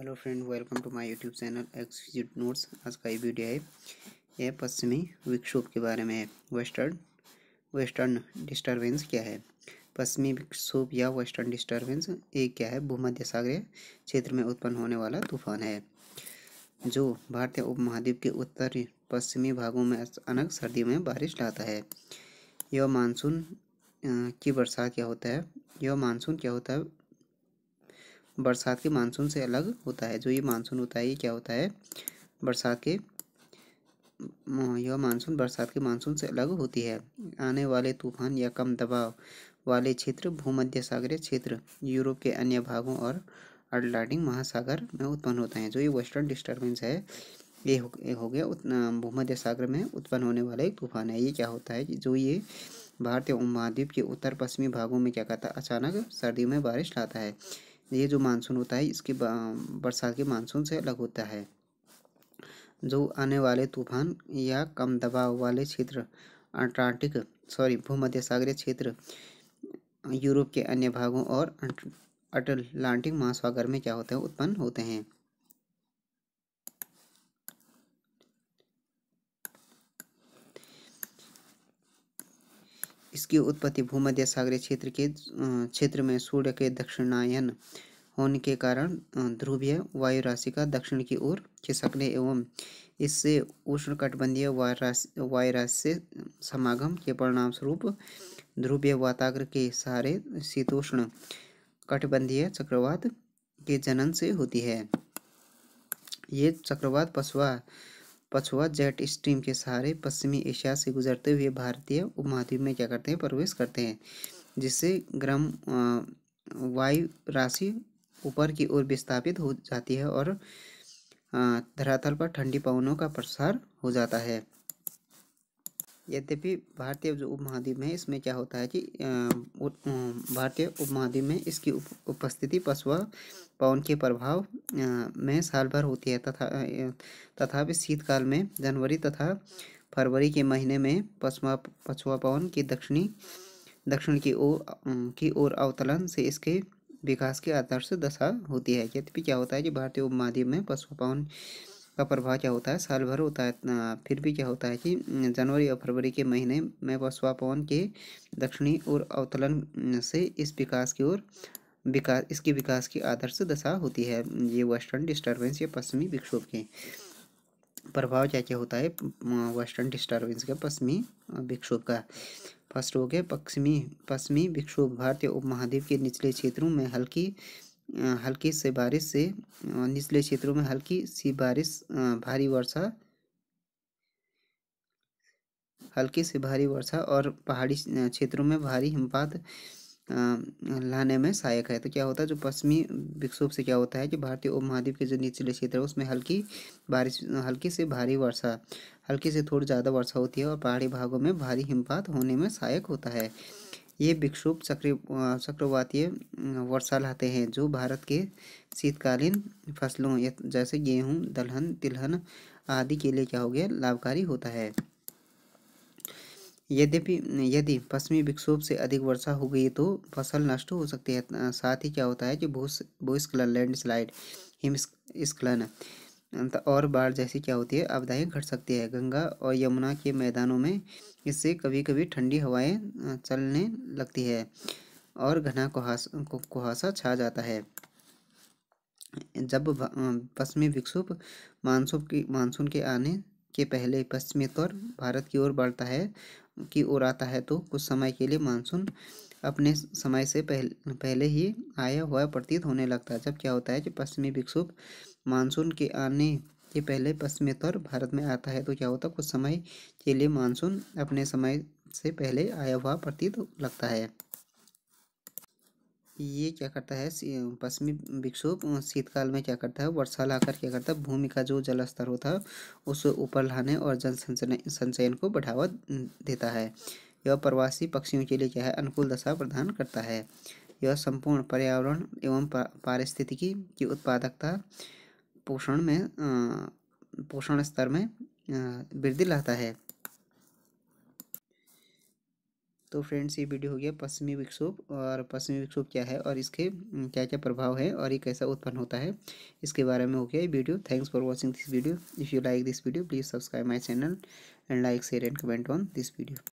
hello friend welcome to my YouTube channel X notes आज का ये वीडियो है यह पश्चिमी विक्षोभ के बारे में है वेस्टर्न वेस्टर्न डिस्टरबेंस क्या है पश्चिमी विक्षोभ या वेस्टर्न डिस्टरबेंस एक क्या है भूमध्य सागरीय क्षेत्र में उत्पन्न होने वाला तूफान है जो भारतीय उपमहाद्वीप के उत्तर पश्चिमी भागों में अचानक सर्दियों में बारिश लाता है यह मानसून की बरसात क्या होता है यह मानसून क्या होता है बरसात के मानसून से अलग होता है जो ये मानसून होता है ये क्या होता है बरसात के यह मानसून बरसात के मानसून से अलग होती है आने वाले तूफान या कम दबाव वाले क्षेत्र भूमध्य सागरीय क्षेत्र यूरोप के अन्य भागों और अटलांटिक महासागर में उत्पन्न होते हैं जो ये वेस्टर्न डिस्टर्बेंस है ये हो, ये हो गया भूमध्य सागर में उत्पन्न होने वाला एक तूफान है ये क्या होता है कि जो ये भारतीय उपमहाद्वीप के उत्तर पश्चिमी भागों में क्या कहता है अचानक सर्दियों में बारिश लाता है ये जो मानसून होता है इसके बरसात के मानसून से अलग होता है जो आने वाले तूफान या कम दबाव वाले क्षेत्र अंटार्कटिक सॉरी भूमध्य सागरीय क्षेत्र यूरोप के अन्य भागों और अटलांटिक महासागर में क्या होते हैं उत्पन्न होते हैं इसकी उत्पत्ति भूमध्य सागरीय क्षेत्र के क्षेत्र में सूर्य के दक्षिणायन होने के कारण ध्रुवीय वायु राशि का दक्षिण की ओर खिसकने एवं इससे उष्ण कटबंधीय वायु राशि से समागम के परिणाम स्वरूप ध्रुवीय वाताग्र के सहारे शीतोष्ण कटबंधीय चक्रवात के जनन से होती है ये चक्रवात पशुआ पछुआ जेट स्ट्रीम के सहारे पश्चिमी एशिया से गुजरते हुए भारतीय उपमहाद्वीप में क्या करते हैं प्रवेश करते हैं जिससे गर्म वायु राशि ऊपर की ओर विस्थापित हो जाती है और धरातल पर ठंडी पवनों का प्रसार हो जाता है यद्यपि भारतीय जो उपमहाद्वीप है इसमें क्या होता है कि भारतीय उपमहाद्वीप में इसकी उपस्थिति पशुआ पवन के प्रभाव में साल भर होती है तथा तथापि शीतकाल में जनवरी तथा फरवरी के महीने में पशुआ पछुआ पवन की दक्षिणी दक्षिण की ओर की ओर अवतलन से इसके विकास की आदर्श दशा होती है यद्यपि क्या होता है कि भारतीय उपमहाद्वीप में पशुआ पवन का प्रभाव क्या होता है साल भर होता है फिर भी क्या होता है कि जनवरी और फरवरी के महीने में वसुआ पवन के दक्षिणी और अवतलन से इस विकास की ओर विकास इसके विकास की आदर्श दशा होती है ये वेस्टर्न डिस्टर्बेंस या पश्चिमी विक्षोभ के प्रभाव क्या क्या होता है वेस्टर्न डिस्टर्बेंस का पश्चिमी विक्षोभ का फर्स्ट हो गया पश्चिमी पश्चिमी विक्षोभ भारतीय उपमहाद्वीप के निचले क्षेत्रों में हल्की हल्की से बारिश से निचले क्षेत्रों में हल्की सी बारिश भारी वर्षा हल्की से भारी वर्षा और पहाड़ी क्षेत्रों में भारी हिमपात लाने में सहायक है तो क्या होता है जो पश्चिमी विक्षोभ से क्या होता है कि भारतीय उपमहाद्वीप के जो निचले क्षेत्र है उसमें हल्की बारिश हल्की से भारी वर्षा हल्की से थोड़ी ज़्यादा वर्षा होती है और पहाड़ी भागों में भारी हिमपात होने में सहायक होता है ये विक्षोभ चक्र चक्रवातीय वर्षा लाते हैं जो भारत के शीतकालीन फसलों जैसे गेहूँ दलहन तिलहन आदि के लिए क्या हो गया लाभकारी होता है यद्यपि यदि पश्चिमी विक्षोभ से अधिक वर्षा हो गई तो फसल नष्ट हो सकती है साथ ही क्या होता है कि भूस भूस्खलन लैंडस्लाइड हिमस्खलन और बाढ़ जैसी क्या होती है आपदाएँ घट सकती है गंगा और यमुना के मैदानों में इससे कभी कभी ठंडी हवाएं चलने लगती है और घना कुहासा कुहासा छा जाता है जब पश्चिमी विक्षोभ मानसून की मानसून के आने के पहले पश्चिमी तौर भारत की ओर बढ़ता है की ओर आता है तो कुछ समय के लिए मानसून अपने समय से पहले पहले ही आया हुआ प्रतीत होने लगता है जब क्या होता है कि पश्चिमी विक्षोभ मानसून के आने के पहले तौर भारत में आता है तो क्या होता है कुछ समय के लिए मानसून अपने समय से पहले आया हुआ प्रतीत लगता है ये क्या करता है पश्चिमी विक्षोभ शीतकाल में क्या करता है वर्षा लाकर क्या करता है भूमि का जो जल स्तर होता है उसे ऊपर लाने और जल संचयन को बढ़ावा देता है यह प्रवासी पक्षियों के लिए क्या है अनुकूल दशा प्रदान करता है यह संपूर्ण पर्यावरण एवं पारिस्थितिकी की उत्पादकता पोषण में पोषण स्तर में वृद्धि लाता है तो फ्रेंड्स ये वीडियो हो गया पश्चिमी विक्षोभ और पश्चिमी विक्षोभ क्या है और इसके क्या क्या प्रभाव है और ये कैसा उत्पन्न होता है इसके बारे में हो गया ये video thanks for watching this video if you like this video please subscribe my channel and like share and comment on this video